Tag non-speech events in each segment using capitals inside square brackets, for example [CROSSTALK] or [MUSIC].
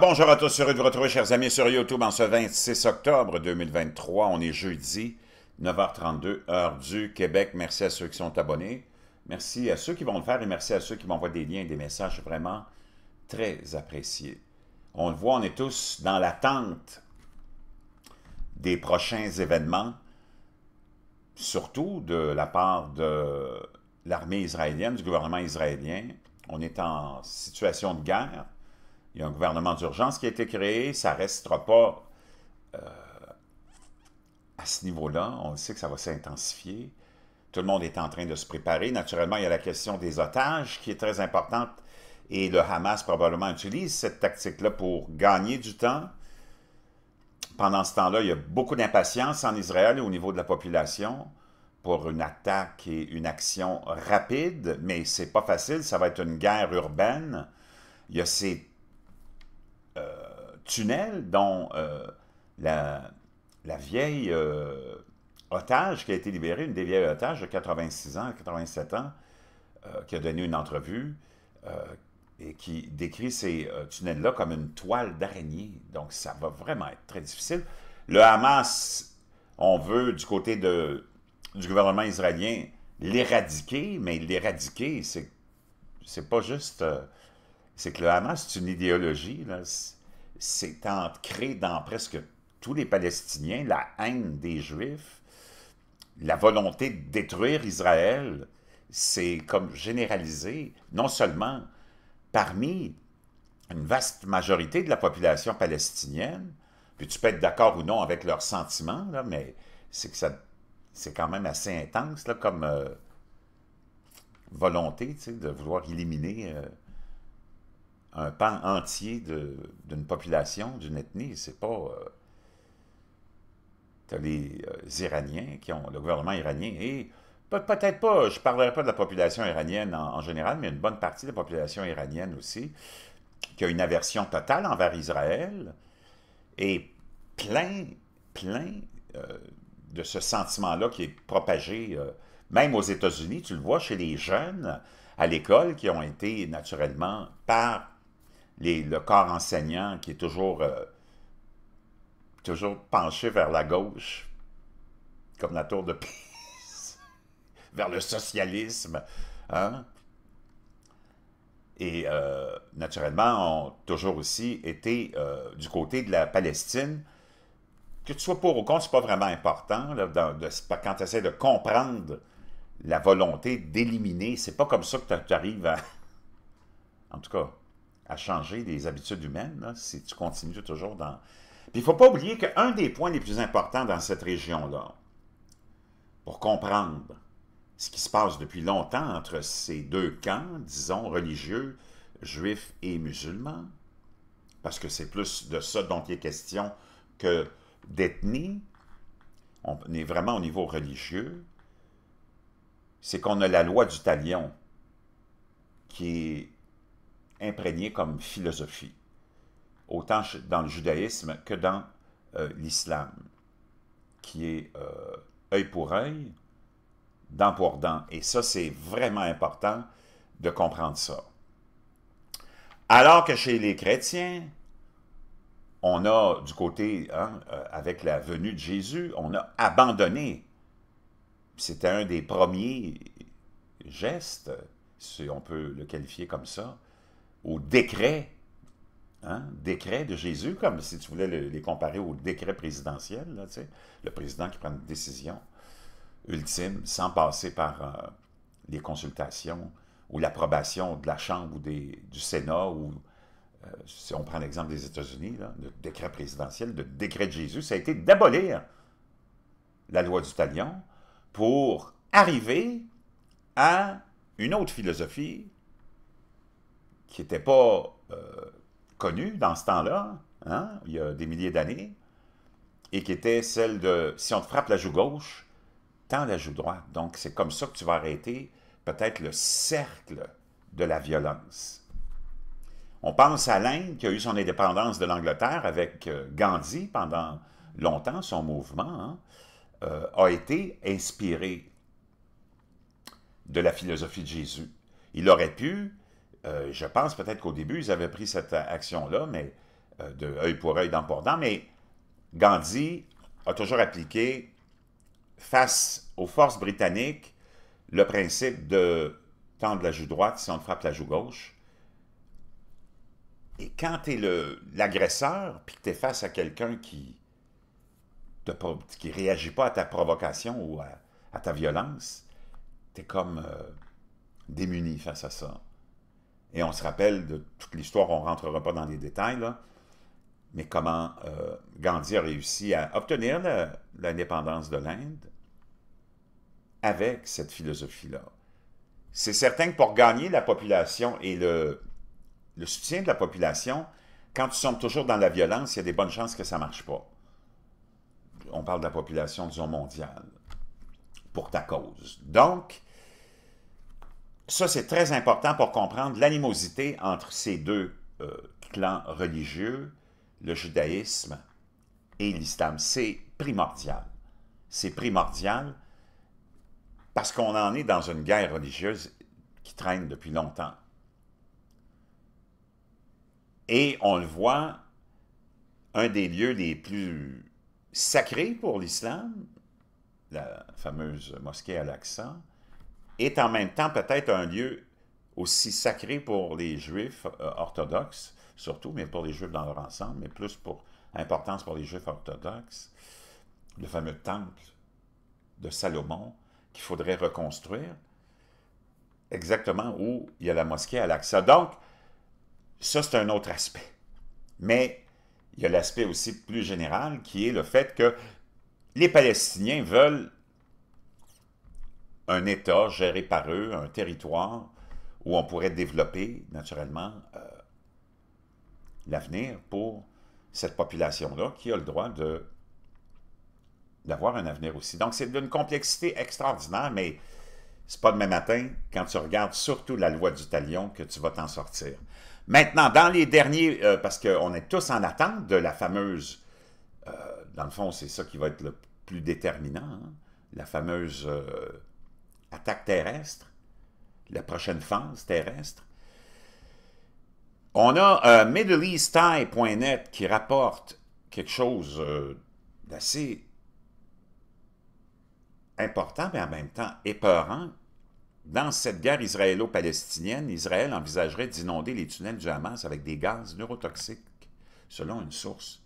bonjour à tous, heureux de vous retrouver, chers amis, sur YouTube en ce 26 octobre 2023. On est jeudi, 9h32, heure du Québec. Merci à ceux qui sont abonnés. Merci à ceux qui vont le faire et merci à ceux qui m'envoient des liens et des messages vraiment très appréciés. On le voit, on est tous dans l'attente des prochains événements, surtout de la part de l'armée israélienne, du gouvernement israélien. On est en situation de guerre. Il y a un gouvernement d'urgence qui a été créé, ça ne restera pas euh, à ce niveau-là. On sait que ça va s'intensifier. Tout le monde est en train de se préparer. Naturellement, il y a la question des otages qui est très importante et le Hamas probablement utilise cette tactique-là pour gagner du temps. Pendant ce temps-là, il y a beaucoup d'impatience en Israël au niveau de la population pour une attaque et une action rapide, mais c'est pas facile, ça va être une guerre urbaine. Il y a ces tunnel dont euh, la, vieille euh, otage qui a été libérée, une des vieilles otages de 86 ans, 87 ans, euh, qui a donné une entrevue et qui décrit ces tunnels-là comme une toile d'araignée. Donc, ça va vraiment être très difficile. Le Hamas, on veut, du côté de, du gouvernement israélien, l'éradiquer, mais l'éradiquer, c'est pas juste... c'est que le Hamas, c'est une idéologie, là, c'est ancré dans presque tous les Palestiniens, la haine des Juifs, la volonté de détruire Israël, c'est comme généralisé, non seulement parmi une vaste majorité de la population palestinienne, puis tu peux être d'accord ou non avec leurs sentiments, mais c'est que ça c'est quand même assez intense comme euh, volonté de vouloir éliminer euh, un pan entier d'une population, d'une ethnie. C'est pas... Euh, tu as les euh, Iraniens qui ont... Le gouvernement iranien et... Peut-être pas, je ne parlerai pas de la population iranienne en, général, mais une bonne partie de la population iranienne aussi, qui a une aversion totale envers Israël, et plein, plein euh, de ce sentiment-là qui est propagé, euh, même aux États-Unis, tu le vois chez les jeunes à l'école qui ont été naturellement, par le corps enseignant qui est toujours, euh, toujours penché vers la gauche, comme la tour de Pise, [LAUGHS] vers le socialisme. Hein? Et euh, naturellement, ont toujours aussi été euh, du côté de la Palestine. Que tu sois pour ou contre, ce pas vraiment important. quand tu essaies de comprendre la volonté d'éliminer, c'est pas comme ça que tu arrives à... [LAUGHS] En tout cas, à changer des habitudes humaines, si tu continues toujours dans... Puis il ne faut pas oublier qu'un des points les plus importants dans cette région-là, pour comprendre ce qui se passe depuis longtemps entre ces deux camps, disons, religieux, juifs et musulmans, parce que c'est plus de ça dont il est question que d'ethnie, on est vraiment au niveau religieux, c'est qu'on a la loi du talion, qui est imprégné comme philosophie, autant dans le judaïsme que dans euh, l'islam, qui est euh, œil pour œil, dent pour dent. Et ça, c'est vraiment important de comprendre ça. Alors que chez les chrétiens, on a, du côté, hein, euh, avec la venue de Jésus, on a abandonné. C'était un des premiers gestes, si on peut le qualifier comme ça, au décret, hein, décret de Jésus, comme si tu voulais les comparer au décret présidentiel, le président qui prend une décision ultime sans passer par euh, les consultations ou l'approbation de la Chambre ou du Sénat ou euh, si on prend l'exemple des États-Unis, le décret présidentiel, le décret de Jésus, ça a été d'abolir la loi du talion pour arriver à une autre philosophie qui n'était pas euh, connue dans ce temps-là, hein, il y a des milliers d'années, et qui était celle de si on te frappe la joue gauche, tends la joue droite. Donc c'est comme ça que tu vas arrêter peut-être le cercle de la violence. On pense à l'Inde qui a eu son indépendance de l'Angleterre avec euh, Gandhi pendant longtemps, son mouvement hein, euh, a été inspiré de la philosophie de Jésus. Il aurait pu euh, je pense peut-être qu'au début, ils avaient pris cette action-là, mais euh, de œil pour œil, dent pour dent, mais Gandhi a toujours appliqué, face aux forces britanniques, le principe de tendre la joue droite si on frappe la joue gauche. Et quand tu es l'agresseur, puis que tu es face à quelqu'un qui ne réagit pas à ta provocation ou à, ta violence, tu es comme euh, démuni face à ça. Et on se rappelle de toute l'histoire, on ne rentrera pas dans les détails, mais comment euh, Gandhi a réussi à obtenir l'indépendance de l'Inde avec cette philosophie-là. C'est certain que pour gagner la population et le, le soutien de la population, quand tu sommes toujours dans la violence, il y a des bonnes chances que ça ne marche pas. On parle de la population, disons, mondiale, pour ta cause. Donc, ça, c'est très important pour comprendre l'animosité entre ces deux euh, clans religieux, le judaïsme et l'islam. C'est primordial. C'est primordial parce qu'on en est dans une guerre religieuse qui traîne depuis longtemps. Et on le voit, un des lieux les plus sacrés pour l'islam, la fameuse mosquée à l'accent, est en même temps peut-être un lieu aussi sacré pour les Juifs euh, orthodoxes, surtout, mais pour les Juifs dans leur ensemble, mais plus pour importance pour les Juifs orthodoxes, le fameux temple de Salomon qu'il faudrait reconstruire, exactement où il y a la mosquée à l'Aqsa. Donc, ça, c'est un autre aspect. Mais il y a l'aspect aussi plus général qui est le fait que les Palestiniens veulent un État géré par eux, un territoire où on pourrait développer naturellement euh, l'avenir pour cette population-là qui a le droit de d'avoir un avenir aussi. Donc, c'est d'une complexité extraordinaire, mais c'est pas demain matin, quand tu regardes surtout la loi du talion, que tu vas t'en sortir. Maintenant, dans les derniers, euh, parce qu'on est tous en attente de la fameuse, euh, dans le fond, c'est ça qui va être le plus déterminant, hein, la fameuse attaque terrestre, la prochaine phase terrestre. On a euh, qui rapporte quelque chose euh, d'assez important, mais en même temps épeurant. Dans cette guerre israélo-palestinienne, Israël envisagerait d'inonder les tunnels du Hamas avec des gaz neurotoxiques, selon une source.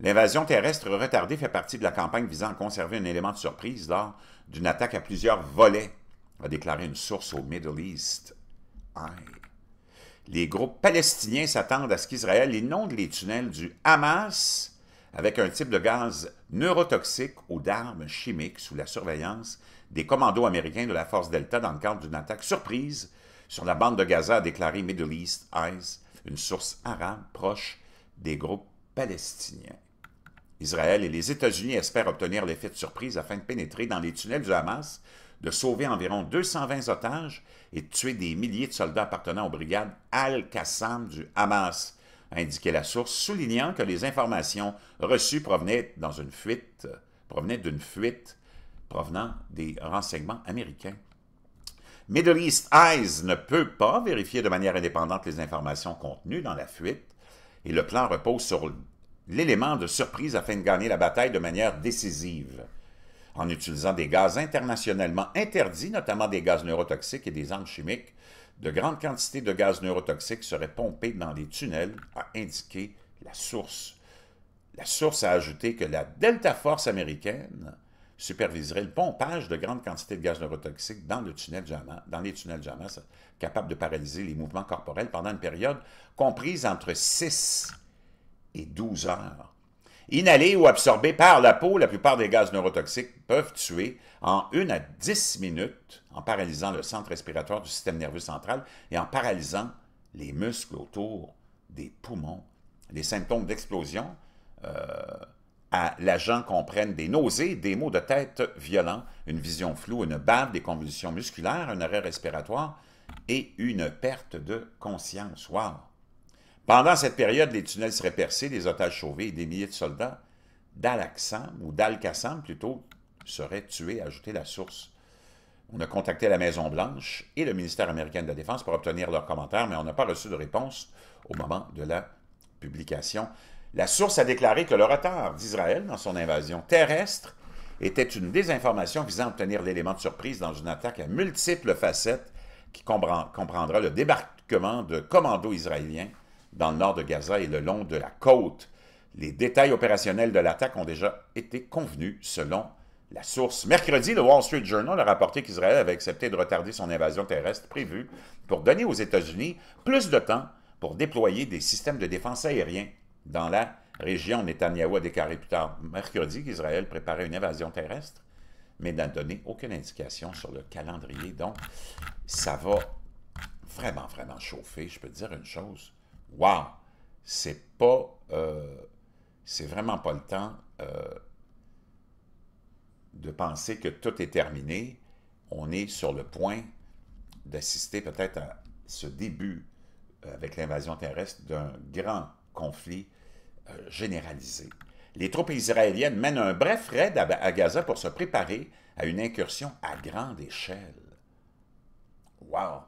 L'invasion terrestre retardée fait partie de la campagne visant à conserver un élément de surprise lors d'une attaque à plusieurs volets, a déclaré une source au Middle East. Les groupes palestiniens s'attendent à ce qu'Israël inonde les tunnels du Hamas avec un type de gaz neurotoxique ou d'armes chimiques sous la surveillance des commandos américains de la force Delta dans le cadre d'une attaque surprise sur la bande de Gaza, a déclaré Middle East Eyes, une source arabe proche des groupes palestiniens. Israël et les États-Unis espèrent obtenir l'effet de surprise afin de pénétrer dans les tunnels du Hamas, de sauver environ 220 otages et de tuer des milliers de soldats appartenant aux brigades Al-Qassam du Hamas, a indiqué la source, soulignant que les informations reçues provenaient dans une fuite, provenaient d'une fuite provenant des renseignements américains. Middle East Eyes ne peut pas vérifier de manière indépendante les informations contenues dans la fuite et le plan repose sur l'élément de surprise afin de gagner la bataille de manière décisive, en utilisant des gaz internationalement interdits, notamment des gaz neurotoxiques et des armes chimiques. De grandes quantités de gaz neurotoxiques seraient pompées dans les tunnels, a indiqué la source. La source a ajouté que la Delta Force américaine superviserait le pompage de grandes quantités de gaz neurotoxiques dans, dans les tunnels JAMA, capables capable de paralyser les mouvements corporels pendant une période comprise entre 6 et 12 heures. Inhalés ou absorbés par la peau la plupart des gaz neurotoxiques peuvent tuer en 1 à 10 minutes en paralysant le centre respiratoire du système nerveux central et en paralysant les muscles autour des poumons. Les symptômes d'explosion euh, à l'agent comprennent des nausées, des maux de tête violents, une vision floue, une bave, des convulsions musculaires, un arrêt respiratoire et une perte de conscience. Wow! Pendant cette période, les tunnels seraient percés, les otages sauvés et des milliers de soldats dal ou d'Al-Qassam plutôt, seraient tués, ajoutait la source. On a contacté la Maison-Blanche et le ministère américain de la Défense pour obtenir leurs commentaires, mais on n'a pas reçu de réponse au moment de la publication. La source a déclaré que le retard d'Israël dans son invasion terrestre était une désinformation visant à obtenir l'élément de surprise dans une attaque à multiples facettes qui comprendra le débarquement de commandos israéliens dans le nord de Gaza et le long de la côte. Les détails opérationnels de l'attaque ont déjà été convenus selon la source. Mercredi, le Wall Street Journal a rapporté qu'Israël avait accepté de retarder son invasion terrestre prévue pour donner aux États-Unis plus de temps pour déployer des systèmes de défense aérien dans la région. Netanyahu a déclaré plus tard mercredi qu'Israël préparait une invasion terrestre, mais n'a donné aucune indication sur le calendrier. Donc, ça va vraiment, vraiment chauffer. Je peux dire une chose, Wow! C'est pas. Euh, c'est vraiment pas le temps euh, de penser que tout est terminé. On est sur le point d'assister peut-être à ce début euh, avec l'invasion terrestre d'un grand conflit généralisé. Les troupes israéliennes mènent un bref raid à, Gaza pour se préparer à une incursion à grande échelle. Waouh!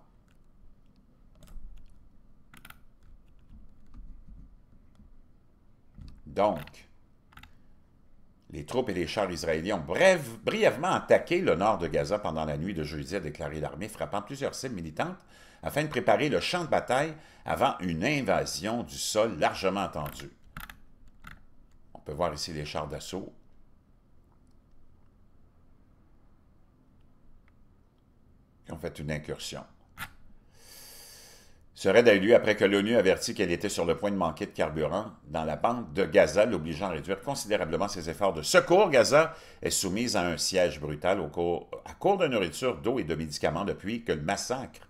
Donc, les troupes et les chars israéliens ont brièvement attaqué le nord de Gaza pendant la nuit de jeudi, a déclaré l'armée, frappant plusieurs cibles militantes afin de préparer le champ de bataille avant une invasion du sol largement attendue. On peut voir ici les chars d'assaut. qui ont fait une incursion eu lieu après que l'ONU avertit qu'elle était sur le point de manquer de carburant dans la bande de Gaza, l'obligeant à réduire considérablement ses efforts de secours. Gaza est soumise à un siège brutal au cours, à court de nourriture, d'eau et de médicaments depuis que le massacre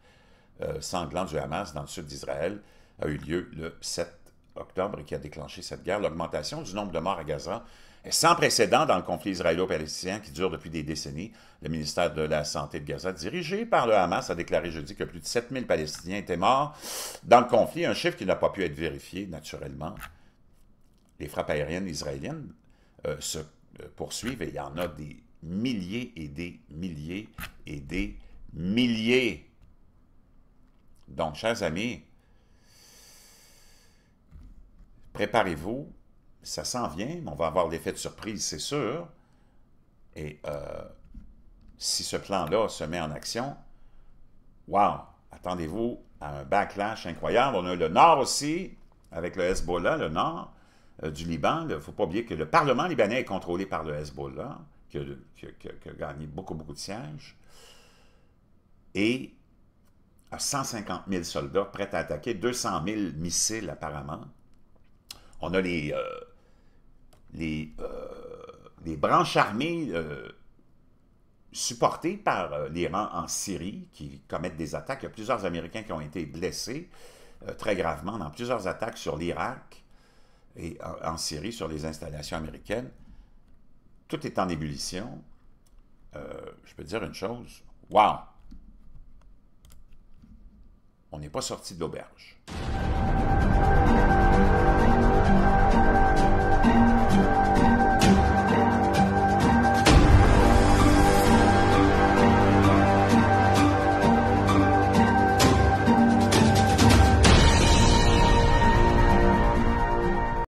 euh, sanglant du Hamas dans le sud d'Israël a eu lieu le 7 octobre et qui a déclenché cette guerre, l'augmentation du nombre de morts à Gaza est sans précédent dans le conflit israélo-palestinien qui dure depuis des décennies. Le ministère de la Santé de Gaza, dirigé par le Hamas, a déclaré jeudi que plus de 7000 Palestiniens étaient morts dans le conflit, un chiffre qui n'a pas pu être vérifié naturellement. Les frappes aériennes israéliennes euh, se euh, poursuivent et il y en a des milliers et des milliers et des milliers. Donc, chers amis, préparez-vous, ça s'en vient, on va avoir l'effet de surprise, c'est sûr. Et euh, si ce plan-là se met en action, wow, attendez-vous à un backlash incroyable. On a le Nord aussi, avec le Hezbollah, le Nord euh, du Liban. Il ne faut pas oublier que le Parlement libanais est contrôlé par le Hezbollah, qui a, qui gagné beaucoup, beaucoup de sièges. Et à 150 000 soldats prêts à attaquer, 200 000 missiles apparemment. On a les, euh, euh, les, branches armées euh, supportées par l'Iran en Syrie qui commettent des attaques. Il y a plusieurs Américains qui ont été blessés très gravement dans plusieurs attaques sur l'Irak et en, Syrie, sur les installations américaines. Tout est en ébullition. je peux dire une chose. Wow! On n'est pas sorti de l'auberge.